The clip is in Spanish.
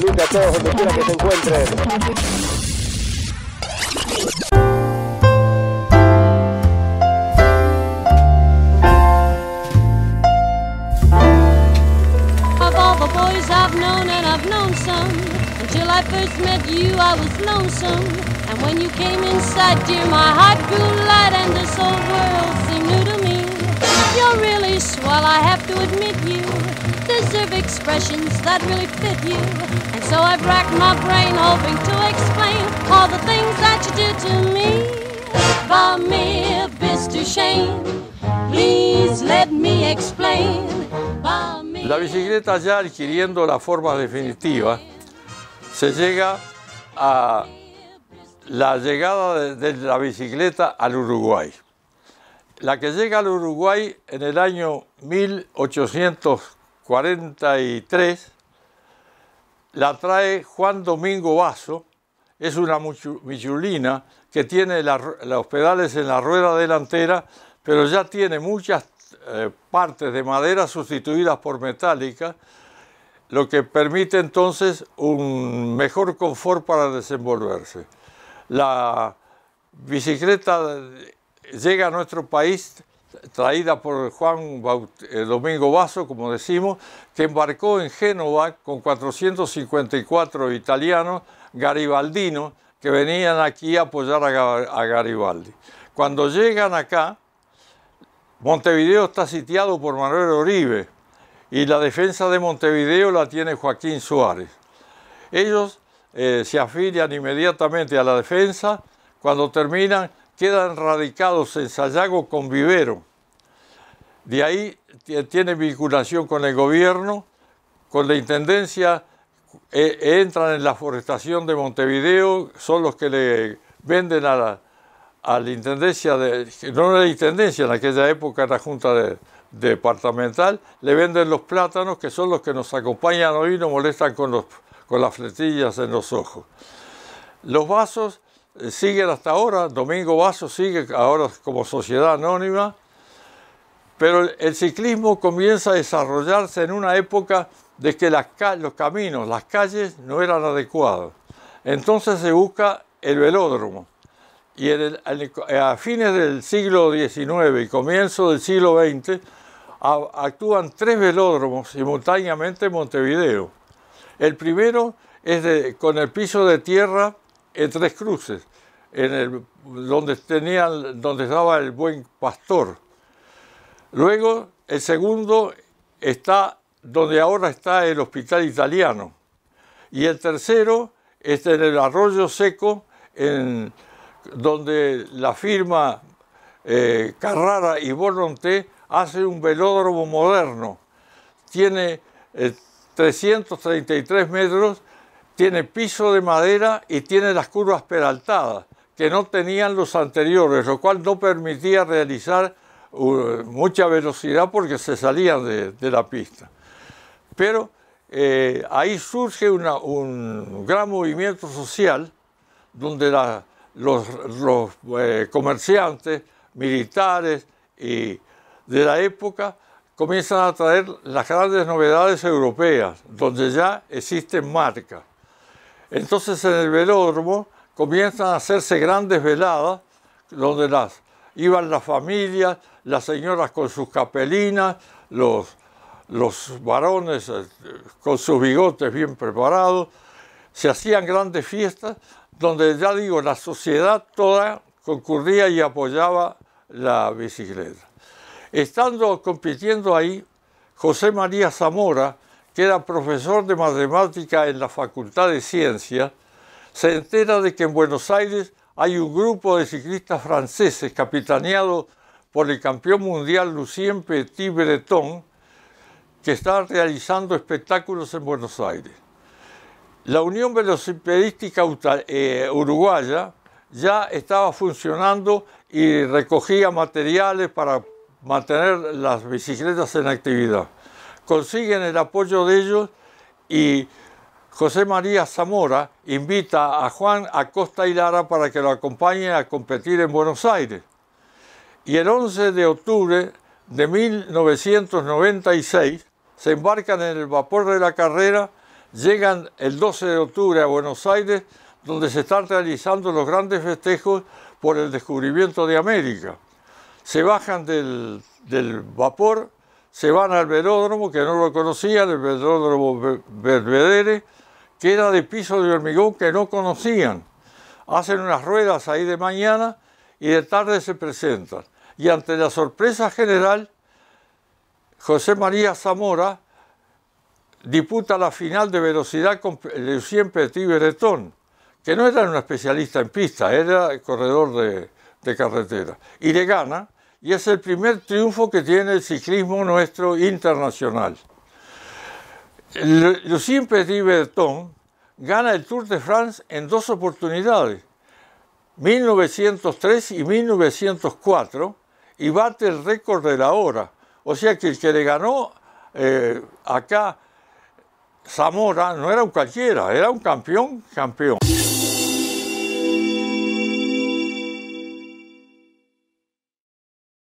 Salud a todos donde quiera que se encuentren. Until I first met you, I was lonesome. And when you came inside, dear, my heart grew light and this whole world seemed new to me. You're really swell, I have to admit you. of expressions that really fit you. And so I've racked my brain hoping to explain all the things that you did to me. For mere to shame. please let me explain. La bicicleta ya adquiriendo la forma definitiva, se llega a la llegada de, de la bicicleta al Uruguay la que llega al Uruguay en el año 1840 43, la trae Juan Domingo Vaso, es una michulina que tiene los pedales en la rueda delantera, pero ya tiene muchas eh, partes de madera sustituidas por metálica, lo que permite entonces un mejor confort para desenvolverse. La bicicleta llega a nuestro país traída por Juan eh, Domingo Vaso, como decimos, que embarcó en Génova con 454 italianos garibaldinos que venían aquí a apoyar a, Garibaldi. Cuando llegan acá, Montevideo está sitiado por Manuel Oribe y la defensa de Montevideo la tiene Joaquín Suárez. Ellos eh, se afilian inmediatamente a la defensa, cuando terminan quedan radicados en Sayago con Vivero. De ahí tiene vinculación con el gobierno, con la intendencia, e-, entran en la forestación de Montevideo, son los que le venden a la, intendencia, de, no era la intendencia, en aquella época era junta departamental, le venden los plátanos que son los que nos acompañan hoy y nos molestan con, con las fletillas en los ojos. Los vasos siguen hasta ahora, Domingo Vaso sigue ahora como sociedad anónima, pero el ciclismo comienza a desarrollarse en una época de que los caminos, las calles no eran adecuados. Entonces se busca el velódromo. Y a fines del siglo XIX y comienzo del siglo XX actúan tres velódromos simultáneamente en Montevideo. El primero es con el piso de tierra en Tres Cruces, en el, donde, tenían, donde estaba el buen pastor. Luego, el segundo está donde ahora está el hospital italiano. Y el tercero está en el arroyo seco, en, donde la firma eh, Carrara y Volonté hace un velódromo moderno. Tiene 333 eh, metros tiene piso de madera y tiene las curvas peraltadas, que no tenían los anteriores, lo cual no permitía realizar uh, mucha velocidad porque se salían de, la pista. Pero eh, ahí surge un gran movimiento social donde los, eh, comerciantes, militares y de la época comienzan a traer las grandes novedades europeas, donde ya existen marcas. Entonces en el velódromo comienzan a hacerse grandes veladas donde las, iban las familias, las señoras con sus capelinas, los, los varones eh, con sus bigotes bien preparados. Se hacían grandes fiestas donde ya digo, la sociedad toda concurría y apoyaba la bicicleta. Estando compitiendo ahí, José María Zamora, que era profesor de matemática en la Facultad de Ciencias, se entera de que en Buenos Aires hay un grupo de ciclistas franceses capitaneado por el campeón mundial Lucien Petit Breton que está realizando espectáculos en Buenos Aires. La Unión Velocipedística eh, Uruguaya ya estaba funcionando y recogía materiales para mantener las bicicletas en actividad consiguen el apoyo de ellos y José María Zamora invita a Juan Acosta y Lara para que lo acompañe a competir en Buenos Aires. Y el 11 de octubre de 1996 se embarcan en el vapor de la carrera, llegan el 12 de octubre a Buenos Aires, donde se están realizando los grandes festejos por el descubrimiento de América. Se bajan del, del vapor se van al velódromo, que no lo conocían, el velódromo Belvedere, que era de piso de hormigón que no conocían. Hacen unas ruedas ahí de mañana y de tarde se presentan. Y ante la sorpresa general, José María Zamora disputa la final de velocidad con Lucien Petit Beretón, que no era un especialista en pista, era corredor de carretera. Y le gana y es el primer triunfo que tiene el ciclismo nuestro internacional. Lucien Petit Berton gana el Tour de France en dos oportunidades, 1903 y 1904, y bate el récord de la hora. O sea que el que le ganó eh, acá Zamora no era un cualquiera, era un campeón, campeón.